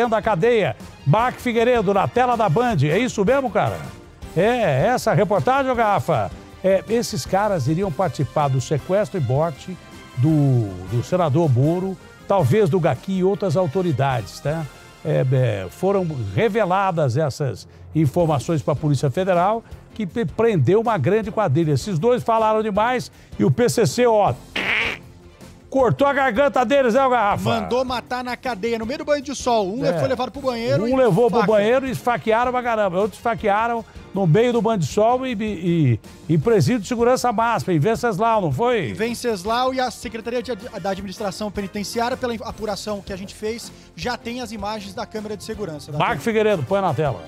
dentro da cadeia. Bach Figueiredo na tela da Band. É isso mesmo, cara? É, essa reportagem, Garrafa? É, esses caras iriam participar do sequestro e morte do, do senador Moro, talvez do Gaqui e outras autoridades, tá? É, é, foram reveladas essas informações para a Polícia Federal, que prendeu uma grande quadrilha. Esses dois falaram demais e o PCC, ó, Cortou a garganta deles, é o garrafa? Mandou matar na cadeia, no meio do banho de sol. Um é. foi levado pro banheiro. Um levou faca. pro banheiro e esfaquearam pra caramba. Outros esfaquearam no meio do banho de sol e, e, e presídio de segurança máxima, em Venceslau, não foi? Em Venceslau e a Secretaria de, da Administração Penitenciária, pela apuração que a gente fez, já tem as imagens da câmera de segurança. Marco Figueiredo, põe na tela.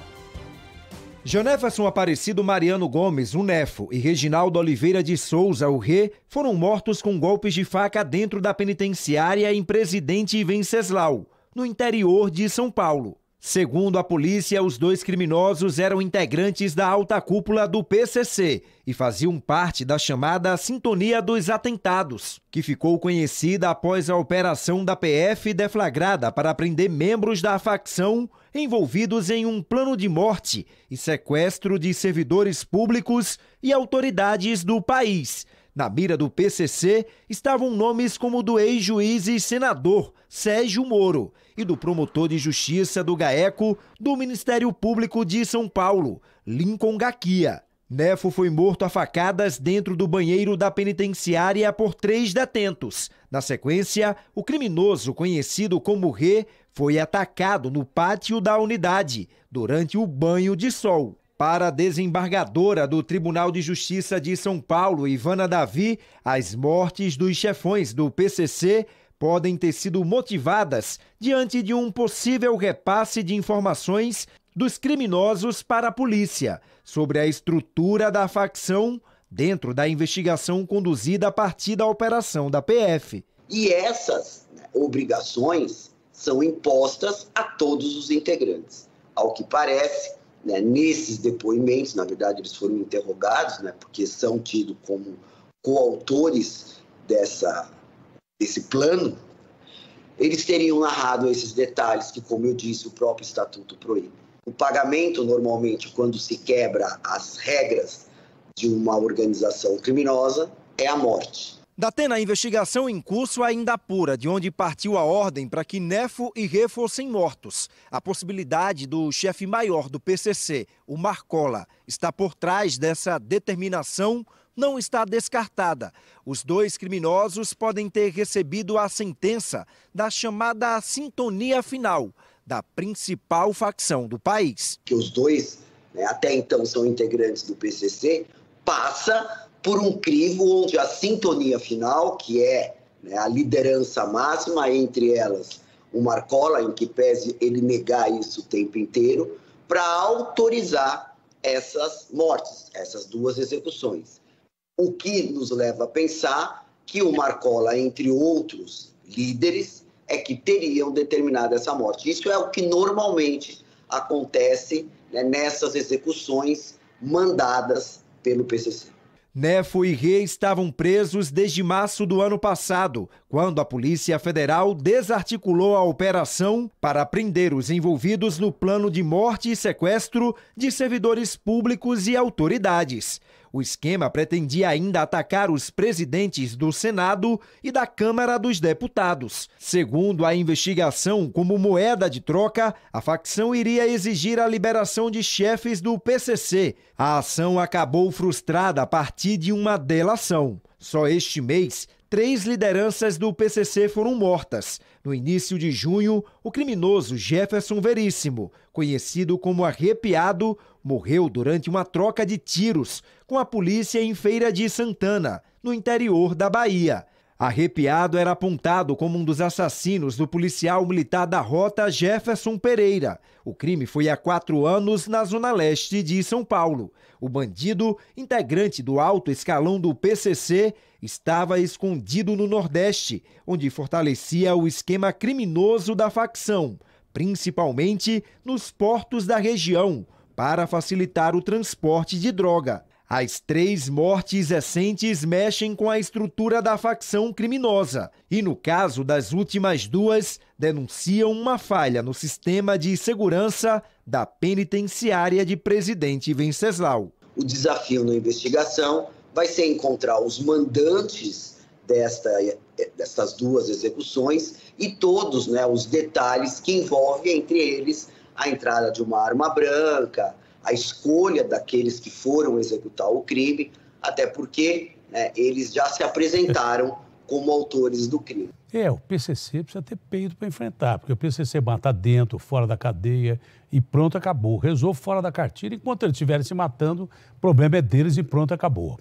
Joneferson Aparecido Mariano Gomes, o Nefo, e Reginaldo Oliveira de Souza, o Rê, foram mortos com golpes de faca dentro da penitenciária em Presidente Venceslau, no interior de São Paulo. Segundo a polícia, os dois criminosos eram integrantes da alta cúpula do PCC e faziam parte da chamada Sintonia dos Atentados, que ficou conhecida após a operação da PF deflagrada para prender membros da facção envolvidos em um plano de morte e sequestro de servidores públicos e autoridades do país na mira do PCC estavam nomes como o do ex-juiz e senador Sérgio Moro e do promotor de justiça do GAECO do Ministério Público de São Paulo, Lincoln Gaquia. Nefo foi morto a facadas dentro do banheiro da penitenciária por três detentos. Na sequência, o criminoso, conhecido como Rê, foi atacado no pátio da unidade durante o banho de sol. Para a desembargadora do Tribunal de Justiça de São Paulo, Ivana Davi, as mortes dos chefões do PCC podem ter sido motivadas diante de um possível repasse de informações dos criminosos para a polícia sobre a estrutura da facção dentro da investigação conduzida a partir da operação da PF. E essas né, obrigações são impostas a todos os integrantes. Ao que parece, né, nesses depoimentos, na verdade, eles foram interrogados, né, porque são tidos como coautores dessa, desse plano, eles teriam narrado esses detalhes que, como eu disse, o próprio estatuto proíbe. O pagamento, normalmente, quando se quebra as regras de uma organização criminosa, é a morte. Datena, a investigação em curso ainda apura de onde partiu a ordem para que Nefo e Rê fossem mortos. A possibilidade do chefe maior do PCC, o Marcola, está por trás dessa determinação não está descartada. Os dois criminosos podem ter recebido a sentença da chamada sintonia final da principal facção do país. Que os dois, né, até então, são integrantes do PCC, passa por um crivo onde a sintonia final, que é né, a liderança máxima entre elas, o Marcola, em que pese ele negar isso o tempo inteiro, para autorizar essas mortes, essas duas execuções. O que nos leva a pensar que o Marcola, entre outros líderes, é que teriam determinado essa morte. Isso é o que normalmente acontece né, nessas execuções mandadas pelo PCC. Nefo e Rê estavam presos desde março do ano passado, quando a Polícia Federal desarticulou a operação para prender os envolvidos no plano de morte e sequestro de servidores públicos e autoridades. O esquema pretendia ainda atacar os presidentes do Senado e da Câmara dos Deputados. Segundo a investigação, como moeda de troca, a facção iria exigir a liberação de chefes do PCC. A ação acabou frustrada a partir de uma delação. Só este mês, três lideranças do PCC foram mortas. No início de junho, o criminoso Jefferson Veríssimo, conhecido como Arrepiado, morreu durante uma troca de tiros com a polícia em Feira de Santana, no interior da Bahia. Arrepiado era apontado como um dos assassinos do policial militar da rota Jefferson Pereira. O crime foi há quatro anos na Zona Leste de São Paulo. O bandido, integrante do alto escalão do PCC, estava escondido no Nordeste, onde fortalecia o esquema criminoso da facção, principalmente nos portos da região, para facilitar o transporte de droga. As três mortes recentes mexem com a estrutura da facção criminosa e, no caso das últimas duas, denunciam uma falha no sistema de segurança da penitenciária de presidente Venceslau. O desafio na investigação vai ser encontrar os mandantes desta, destas duas execuções e todos né, os detalhes que envolvem, entre eles, a entrada de uma arma branca, a escolha daqueles que foram executar o crime, até porque né, eles já se apresentaram como autores do crime. É, o PCC precisa ter peito para enfrentar, porque o PCC mata dentro, fora da cadeia e pronto, acabou. Resolve fora da cartilha, enquanto eles estiverem se matando, o problema é deles e pronto, acabou.